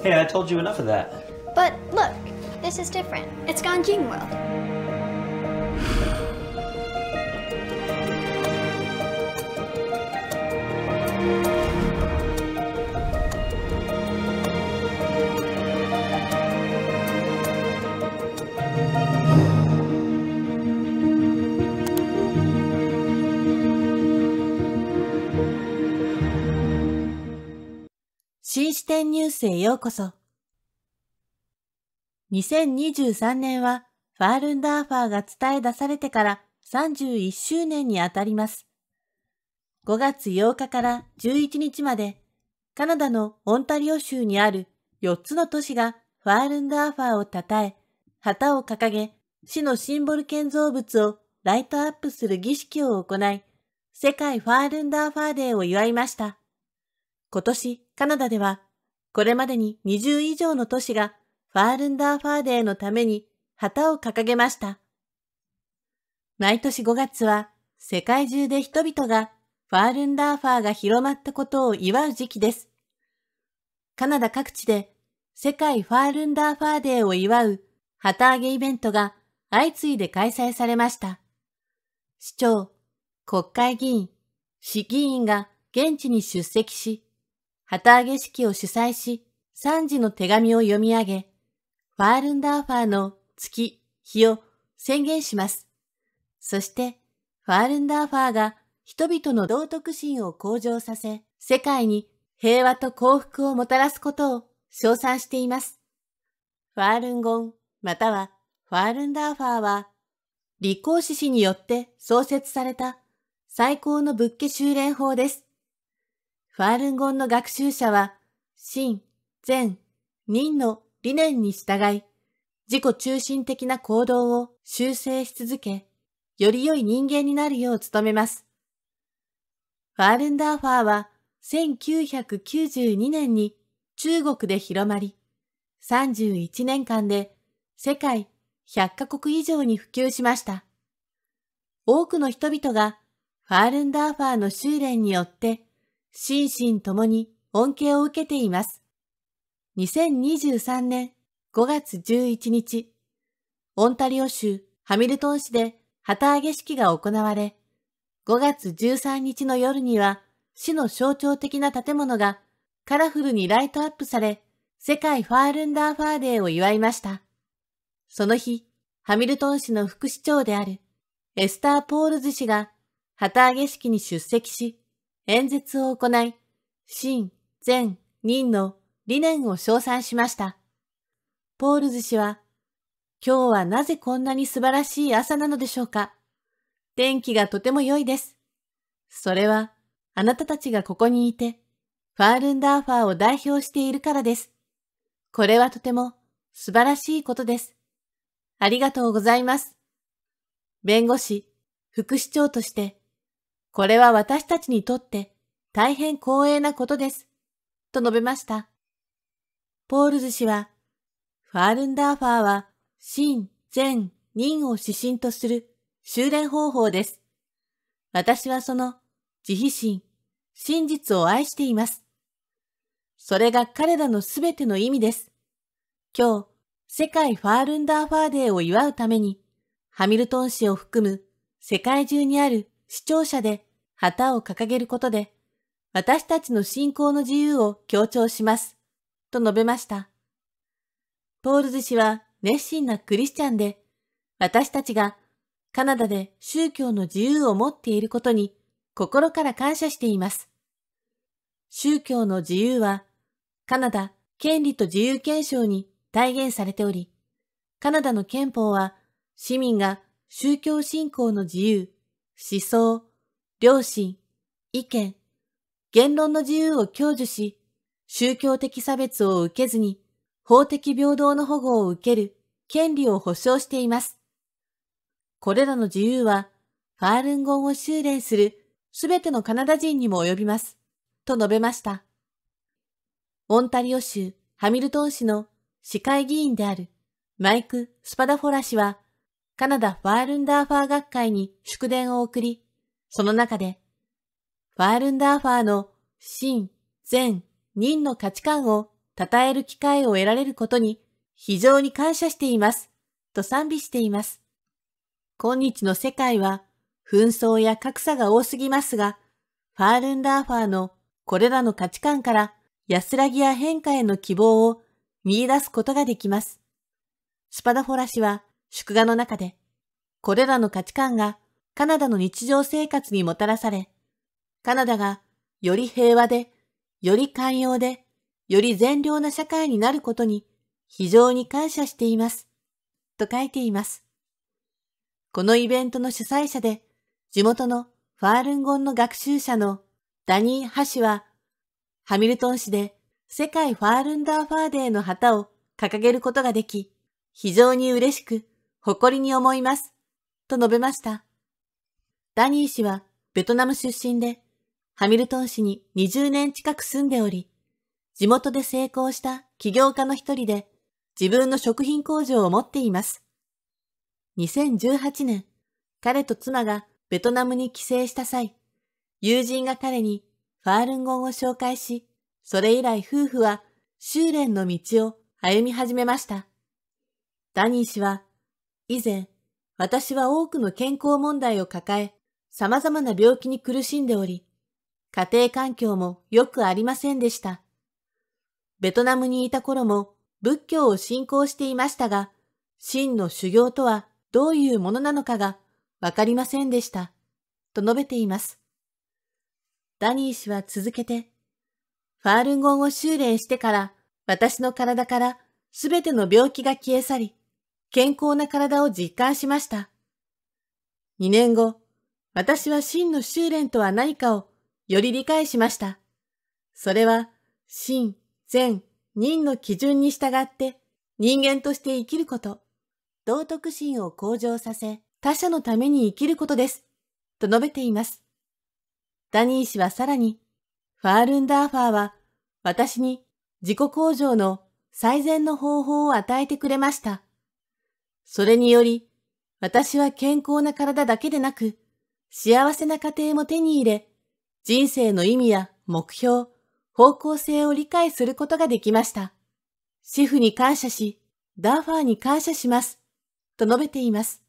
Hey, I told you enough of that. But look, this is different. It's Ganjing World. 人視点ニュースへようこそ。2023年は、ファールンダーファーが伝え出されてから31周年にあたります。5月8日から11日まで、カナダのオンタリオ州にある4つの都市がファールンダーファーを称え、旗を掲げ、市のシンボル建造物をライトアップする儀式を行い、世界ファールンダーファーデーを祝いました。今年、カナダでは、これまでに20以上の都市がファールンダーファーデーのために旗を掲げました。毎年5月は世界中で人々がファールンダーファーが広まったことを祝う時期です。カナダ各地で世界ファールンダーファーデーを祝う旗揚げイベントが相次いで開催されました。市長、国会議員、市議員が現地に出席し、旗揚げ式を主催し、三時の手紙を読み上げ、ファールンダーファーの月、日を宣言します。そして、ファールンダーファーが人々の道徳心を向上させ、世界に平和と幸福をもたらすことを称賛しています。ファールンゴン、またはファールンダーファーは、立皇志子によって創設された最高の仏家修練法です。ファールンゴンの学習者は、真、善、任の理念に従い、自己中心的な行動を修正し続け、より良い人間になるよう努めます。ファールンダーファーは1992年に中国で広まり、31年間で世界100カ国以上に普及しました。多くの人々がファールンダーファーの修練によって心身ともに恩恵を受けています。2023年5月11日、オンタリオ州ハミルトン市で旗揚げ式が行われ、5月13日の夜には市の象徴的な建物がカラフルにライトアップされ、世界ファールンダーファーデーを祝いました。その日、ハミルトン市の副市長であるエスター・ポールズ氏が旗揚げ式に出席し、演説を行い、新、善、任の理念を称賛しました。ポールズ氏は、今日はなぜこんなに素晴らしい朝なのでしょうか天気がとても良いです。それは、あなたたちがここにいて、ファールンダーファーを代表しているからです。これはとても素晴らしいことです。ありがとうございます。弁護士、副市長として、これは私たちにとって大変光栄なことです。と述べました。ポールズ氏は、ファールンダーファーは、真、善、任を指針とする修練方法です。私はその慈悲心、真実を愛しています。それが彼らのすべての意味です。今日、世界ファールンダーファーデーを祝うために、ハミルトン氏を含む世界中にある視聴者で旗を掲げることで、私たちの信仰の自由を強調します、と述べました。ポールズ氏は熱心なクリスチャンで、私たちがカナダで宗教の自由を持っていることに心から感謝しています。宗教の自由は、カナダ権利と自由憲章に体現されており、カナダの憲法は市民が宗教信仰の自由、思想、良心、意見、言論の自由を享受し、宗教的差別を受けずに、法的平等の保護を受ける権利を保障しています。これらの自由は、ファールンゴンを修練するすべてのカナダ人にも及びます。と述べました。オンタリオ州ハミルトン市の市会議員であるマイク・スパダフォラ氏は、カナダファールンダーファー学会に祝電を送り、その中で、ファールンダーファーの真、善、人の価値観を称える機会を得られることに非常に感謝しています、と賛美しています。今日の世界は紛争や格差が多すぎますが、ファールンダーファーのこれらの価値観から安らぎや変化への希望を見出すことができます。スパダフォラ氏は祝賀の中で、これらの価値観がカナダの日常生活にもたらされ、カナダがより平和で、より寛容で、より善良な社会になることに非常に感謝しています。と書いています。このイベントの主催者で、地元のファールンゴンの学習者のダニー・ハシは、ハミルトン市で世界ファールンダーファーデーの旗を掲げることができ、非常に嬉しく誇りに思います。と述べました。ダニー氏はベトナム出身で、ハミルトン市に20年近く住んでおり、地元で成功した起業家の一人で、自分の食品工場を持っています。2018年、彼と妻がベトナムに帰省した際、友人が彼にファールンゴンを紹介し、それ以来夫婦は修練の道を歩み始めました。ダニー氏は、以前、私は多くの健康問題を抱え、様々な病気に苦しんでおり、家庭環境もよくありませんでした。ベトナムにいた頃も仏教を信仰していましたが、真の修行とはどういうものなのかがわかりませんでした。と述べています。ダニー氏は続けて、ファールンゴンを修練してから私の体からすべての病気が消え去り、健康な体を実感しました。2年後、私は真の修練とは何かをより理解しました。それは、真、善、任の基準に従って人間として生きること、道徳心を向上させ他者のために生きることです、と述べています。ダニー氏はさらに、ファールンダーファーは私に自己向上の最善の方法を与えてくれました。それにより、私は健康な体だけでなく、幸せな家庭も手に入れ、人生の意味や目標、方向性を理解することができました。シェフに感謝し、ダーファーに感謝します。と述べています。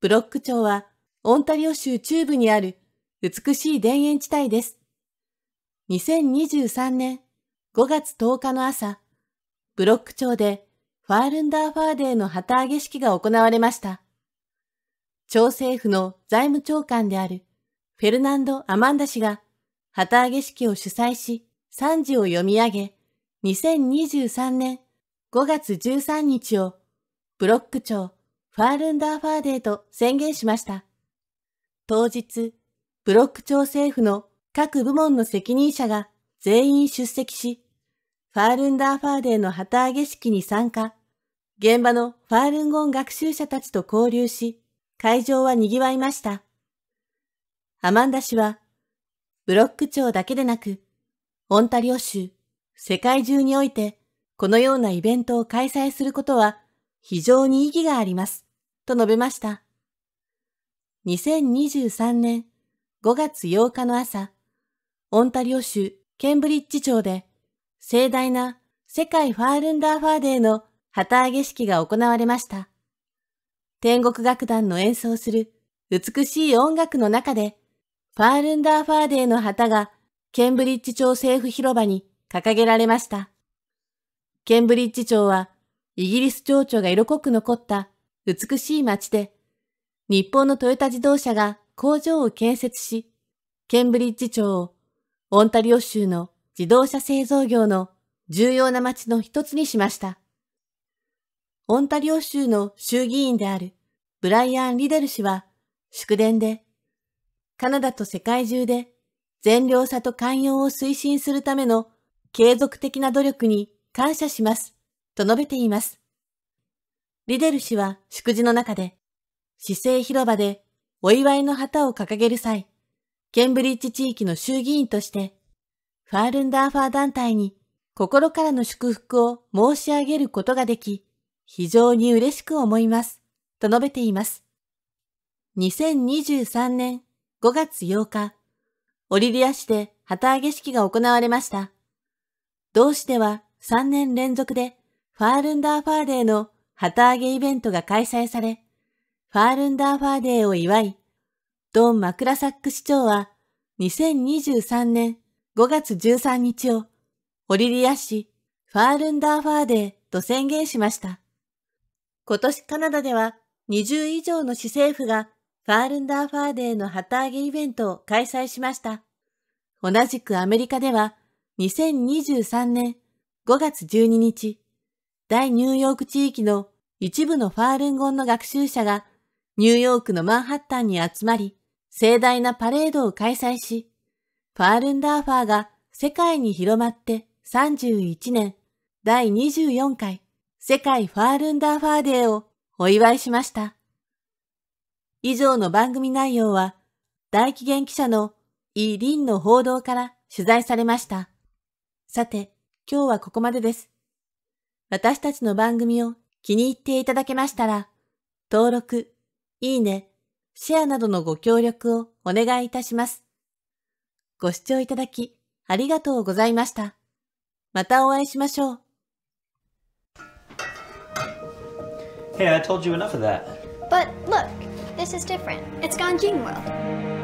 ブロック町は、オンタリオ州中部にある美しい田園地帯です。2023年5月10日の朝、ブロック町でファールンダーファーデーの旗揚げ式が行われました。朝政府の財務長官であるフェルナンド・アマンダ氏が旗揚げ式を主催し、賛辞を読み上げ、2023年5月13日をブロック長ファールンダーファーデーと宣言しました。当日、ブロック長政府の各部門の責任者が全員出席し、ファールンダーファーデーの旗揚げ式に参加、現場のファールンゴン学習者たちと交流し、会場は賑わいました。アマンダ氏は、ブロック町だけでなく、オンタリオ州、世界中において、このようなイベントを開催することは、非常に意義があります、と述べました。2023年5月8日の朝、オンタリオ州ケンブリッジ町で、盛大な世界ファールンダーファーデーの旗揚げ式が行われました。天国楽団の演奏する美しい音楽の中で、ファールンダーファーデーの旗がケンブリッジ町政府広場に掲げられました。ケンブリッジ町はイギリス町長が色濃く残った美しい町で、日本のトヨタ自動車が工場を建設し、ケンブリッジ町をオンタリオ州の自動車製造業の重要な町の一つにしました。オンタリオ州の衆議院であるブライアン・リデル氏は祝電で、カナダと世界中で善良さと寛容を推進するための継続的な努力に感謝します、と述べています。リデル氏は祝辞の中で、市政広場でお祝いの旗を掲げる際、ケンブリッジ地域の衆議院として、ファールンダーファー団体に心からの祝福を申し上げることができ、非常に嬉しく思います、と述べています。2023年5月8日、オリリア市で旗揚げ式が行われました。同市では3年連続でファールンダーファーデーの旗揚げイベントが開催され、ファールンダーファーデーを祝い、ドン・マクラサック市長は2023年5月13日をオリリア市ファールンダーファーデーと宣言しました。今年カナダでは20以上の市政府がファールンダーファーデーの旗揚げイベントを開催しました。同じくアメリカでは2023年5月12日、大ニューヨーク地域の一部のファールンゴンの学習者がニューヨークのマンハッタンに集まり、盛大なパレードを開催し、ファールンダーファーが世界に広まって31年第24回世界ファールンダーファーデーをお祝いしました。以上の番組内容は、大紀元記者のイ・リンの報道から取材されました。さて、今日はここまでです。私たちの番組を気に入っていただけましたら、登録、いいね、シェアなどのご協力をお願いいたします。ご視聴いただき、ありがとうございました。またお会いしましょう。Hey, I told you enough of that. But look, this is different. It's Ganjin World.